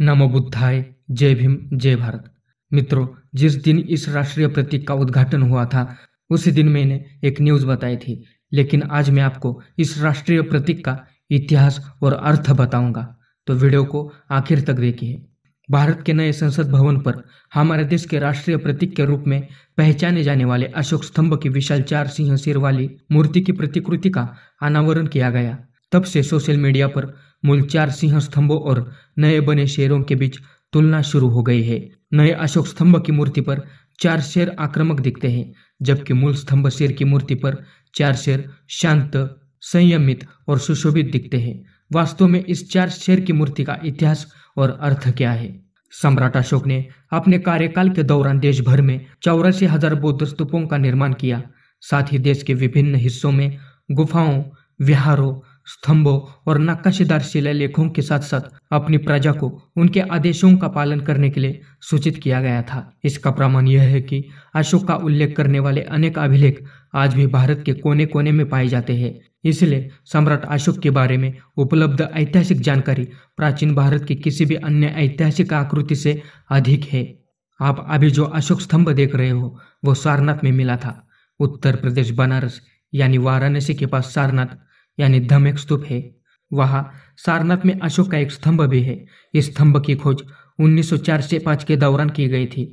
नमो बुद्धाय जय भीम जय भारत मित्रों जिस दिन इस राष्ट्रीय प्रतीक का उद्घाटन हुआ था उसी दिन मैंने एक न्यूज़ बताई थी लेकिन आज मैं आपको इस राष्ट्रीय प्रतीक का इतिहास और अर्थ बताऊंगा तो वीडियो को आखिर तक देखिए भारत के नए संसद भवन पर हमारे देश के राष्ट्रीय प्रतीक के रूप में पहचाने जाने वाले अशोक स्तंभ की विशाल चार सिंह सिर वाली मूर्ति की प्रतिकृति का अनावरण किया गया तब से सोशल मीडिया पर मूल चार सिंह स्तंभों और नए बने शेरों के बीच तुलना शुरू हो गई है नए अशोक स्तंभ की मूर्ति पर चार शेर आक्रामक दिखते हैं जबकि मूल स्तंभ शेर की मूर्ति पर चार शेर शांत संयमित और सुशोभित दिखते हैं वास्तव में इस चार शेर की मूर्ति का इतिहास और अर्थ क्या है सम्राट अशोक ने अपने कार्यकाल के दौरान देश भर में चौरासी हजार बौद्ध स्तूपों का निर्माण किया साथ ही देश के विभिन्न हिस्सों में गुफाओं विहारों स्तंभों और नक्काशीदार शिलालेखों के साथ साथ अपनी प्रजा को उनके आदेशों का पालन करने के लिए सूचित किया गया था इसका प्रमाण यह है कि अशोक का उल्लेख करने वाले अनेक अभिलेख आज भी भारत के कोने कोने में पाए जाते हैं इसलिए सम्राट अशोक के बारे में उपलब्ध ऐतिहासिक जानकारी प्राचीन भारत की किसी भी अन्य ऐतिहासिक आकृति से अधिक है आप अभी जो अशोक स्तंभ देख रहे हो वो सारनाथ में मिला था उत्तर प्रदेश बनारस यानी वाराणसी के पास सारनाथ यानी धम एक स्तूप है वहाँ सारनाथ में अशोक का एक स्तंभ भी है इस स्तंभ की खोज 1904 से 5 के दौरान की गई थी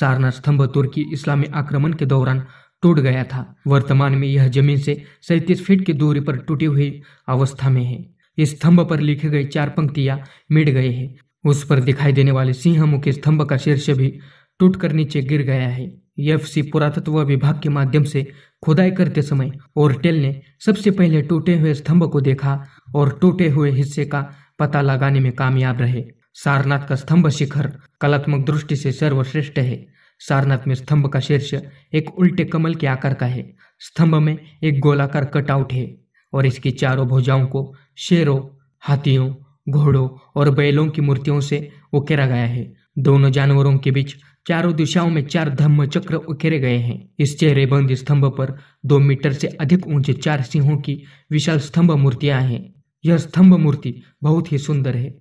सारनाथ स्तंभ तुर्की इस्लामी आक्रमण के दौरान टूट गया था वर्तमान में यह जमीन से सैंतीस फीट की दूरी पर टूटी हुई अवस्था में है इस स्तंभ पर लिखे गए चार पंक्तियां मिट गए हैं उस पर दिखाई देने वाले सिंह मुख्य स्तंभ का शीर्ष भी टूटकर नीचे गिर गया है एफसी पुरातत्व विभाग के माध्यम से खुदाई करते समय ओरटेल ने सबसे पहले टूटे हुए स्तंभ को देखा और टूटे हुए हिस्से का पता लगाने में कामयाब रहे सारनाथ का स्तंभ शिखर कलात्मक दृष्टि से सर्वश्रेष्ठ है सारनाथ में स्तंभ का शीर्ष एक उल्टे कमल के आकार का है स्तंभ में एक गोलाकार कटआउट है और इसकी चारों भुजाओं को शेरों हाथियों घोड़ों और बैलों की मूर्तियों से उकेरा गया है दोनों जानवरों के बीच चारों दिशाओं में चार धम्म चक्र उकेरे गए हैं इस चेहरेबंद स्तंभ पर दो मीटर से अधिक ऊंचे चार सिंहों की विशाल स्तंभ मूर्तियां हैं यह स्तंभ मूर्ति बहुत ही सुंदर है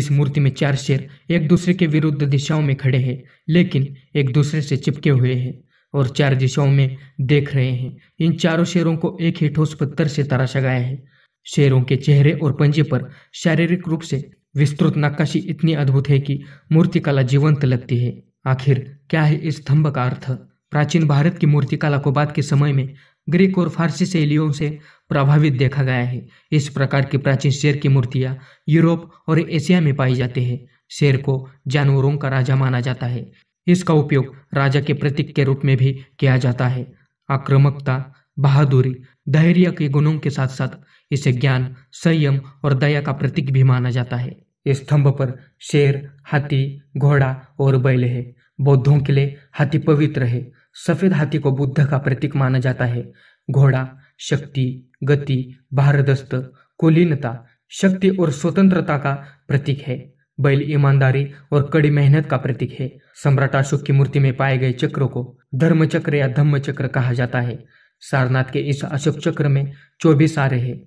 इस मूर्ति में चार शेर एक दूसरे के विरुद्ध दिशाओं में खड़े हैं लेकिन एक दूसरे से चिपके हुए हैं और चार दिशाओं में देख रहे हैं इन चारों शेरों को एक ही ठोस पत्थर से तराशा गया है शेरों के चेहरे और पंजे पर शारीरिक रूप से विस्तृत नक्काशी इतनी अद्भुत है कि मूर्तिकला जीवंत लगती है आखिर क्या है इस स्तंभ का अर्थ प्राचीन भारत की मूर्तिकला को बाद के समय में ग्रीक और फारसी शैलियों से प्रभावित देखा गया है इस प्रकार की प्राचीन शेर की मूर्तियाँ यूरोप और एशिया में पाई जाती है शेर को जानवरों का राजा माना जाता है इसका उपयोग राजा के प्रतीक के रूप में भी किया जाता है आक्रामकता बहादुरी धैर्य के गुणों के साथ साथ इसे ज्ञान संयम और दया का प्रतीक भी माना जाता है स्तंभ पर शेर हाथी घोड़ा और बैल है बौद्धों के लिए हाथी पवित्र है सफेद हाथी को बुद्ध का प्रतीक माना जाता है घोड़ा शक्ति गति भारदस्त कुलीनता शक्ति और स्वतंत्रता का प्रतीक है बैल ईमानदारी और कड़ी मेहनत का प्रतीक है सम्राट अशोक की मूर्ति में पाए गए चक्र को धर्म चक्र या धम्म चक्र कहा जाता है सारनाथ के इस अशोक चक्र में चौबीस रहे हैं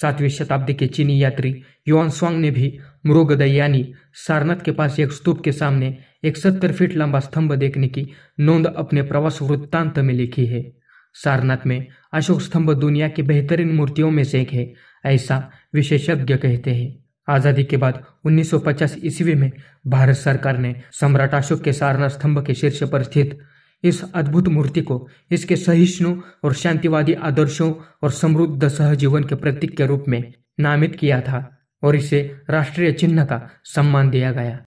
सातवीं शताब्दी के चीनी यात्री युआन स्वांग ने भी मृगदय यानी सारनाथ के पास एक स्तूप के सामने एक सत्तर फीट लंबा स्तंभ देखने की नोंद अपने प्रवास वृत्तांत में लिखी है सारनाथ में अशोक स्तंभ दुनिया की बेहतरीन मूर्तियों में से एक है ऐसा विशेषज्ञ कहते हैं आज़ादी के बाद 1950 ईस्वी में भारत सरकार ने सम्राट अशोक के सारनाथ स्तंभ के शीर्ष पर स्थित इस अद्भुत मूर्ति को इसके सहिष्णु और शांतिवादी आदर्शों और समृद्ध सहजीवन के प्रतीक के रूप में नामित किया था और इसे राष्ट्रीय चिन्ह का सम्मान दिया गया